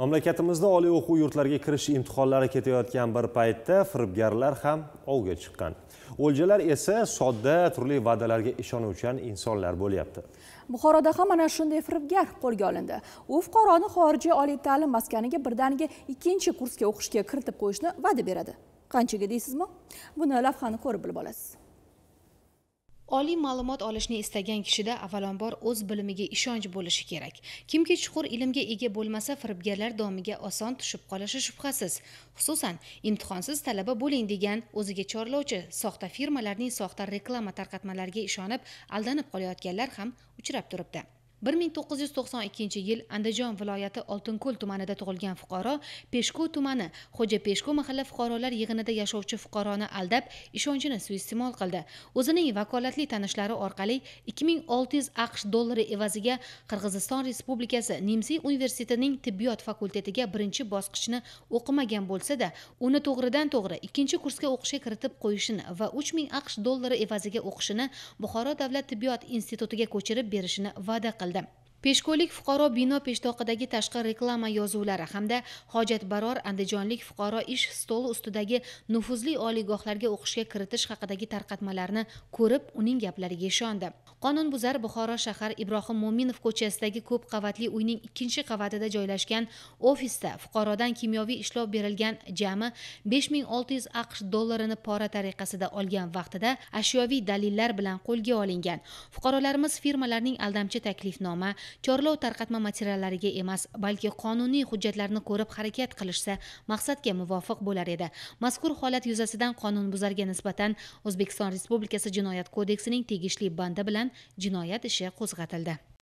mamlakatimizda oliy o'quv yurtlariga kirish imtihonlari ketayotgan bir paytda firibgarlar ham ovga chiqqan o'ljalar esa sodda turli va'dalarga ishonuvchan insonlar bo'lyapti buxoroda ham mana shunday firibgar qo'lga olindi u fuqaroni xorijiy oliy ta'lim maskaniga birdaniga ikkinchi kursga o'qishga kiritib qo'yishni va'da beradi qanchaga deysizmi buni lavhani ko'rib bilib olasiz oliy ma'lumot olishni istagan kishida avvalambor o'z bilimiga ishonch bo'lishi kerak kimki chuqur ilmga ega bo'lmasa firibgarlar domiga oson tushib qolishi shubhasiz xususan imtihonsiz talaba bo'ling degan o'ziga chorlovchi soxta firmalarning soxta reklama tarqatmalariga ishonib aldanib qolayotganlar ham uchrab turibdi bir ming to'qqiz yuz to'qson ikkinchi yil andijon viloyati oltinko'l tumanida tug'ilgan fuqaro peshko tumani xo'ja peshko mahalla fuqarolar yig'inida yashovchi fuqaroni aldab ishonchini suiiste'mol qildi o'zining vakolatli tanishlari orqali ikki ming olti yuz aqsh dollari evaziga qirg'iziston respublikasi nimsiy universitetining tibbiyot fakultetiga birinchi bosqichni o'qimagan bo'lsa-da, uni to'g'ridan to'g'ri ikkinchi kursga o'qishga kiritib qo'yishini va 3000 aqsh dollari evaziga o'qishini buxoro davlat tibbiyot institutiga ko'chirib berishini va'da qildi geldi. peshko'lik fuqaro bino peshtoqidagi tashqi reklama yozuvlari hamda baror andijonlik fuqaro ish stoli ustidagi nufuzli oliygohlarga o'qishga kiritish haqidagi tarqatmalarni ko'rib uning gaplariga ishondi qonunbuzar buxoro shahar ibrohim mo'minov ko'chasidagi ko'p qavatli uyning ikkinchi qavatida joylashgan ofisda fuqarodan kimyoviy ishlov berilgan jami besh ming olti yuz aqsh dollarini pora tariqasida olgan vaqtida ashyoviy dalillar bilan qo'lga olingan fuqarolarimiz firmalarning aldamchi taklifnoma chorlov tarqatma materiallariga emas balki qonuniy hujjatlarni ko'rib harakat qilishsa maqsadga muvofiq bo'lar edi mazkur holat yuzasidan qonunbuzarga nisbatan o'zbekiston respublikasi jinoyat kodeksining tegishli bandi bilan jinoyat ishi qo'zg'atildi